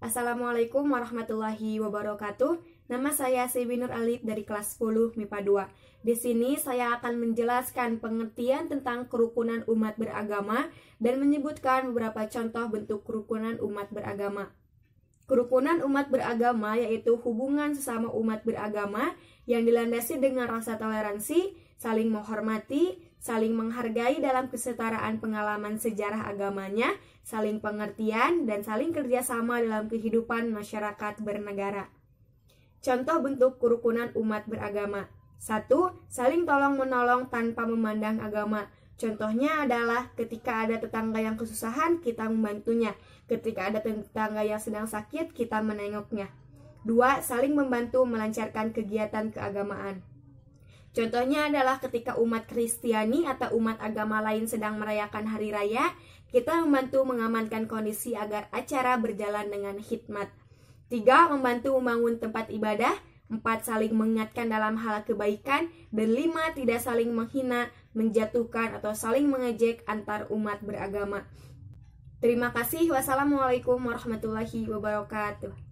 Assalamualaikum warahmatullahi wabarakatuh. Nama saya Sibinur Alit dari kelas 10 MIPA 2. Di sini saya akan menjelaskan pengertian tentang kerukunan umat beragama dan menyebutkan beberapa contoh bentuk kerukunan umat beragama. Kerukunan umat beragama yaitu hubungan sesama umat beragama yang dilandasi dengan rasa toleransi, saling menghormati, saling menghargai dalam kesetaraan pengalaman sejarah agamanya, saling pengertian, dan saling kerjasama dalam kehidupan masyarakat bernegara. Contoh bentuk kerukunan umat beragama. 1. Saling tolong-menolong tanpa memandang agama. Contohnya adalah ketika ada tetangga yang kesusahan, kita membantunya. Ketika ada tetangga yang sedang sakit, kita menengoknya. 2. Saling membantu melancarkan kegiatan keagamaan. Contohnya adalah ketika umat Kristiani atau umat agama lain sedang merayakan hari raya, kita membantu mengamankan kondisi agar acara berjalan dengan hikmat. Tiga, Membantu membangun tempat ibadah. Empat, Saling mengingatkan dalam hal kebaikan. Dan lima, Tidak saling menghina, menjatuhkan, atau saling mengejek antar umat beragama. Terima kasih. Wassalamualaikum warahmatullahi wabarakatuh.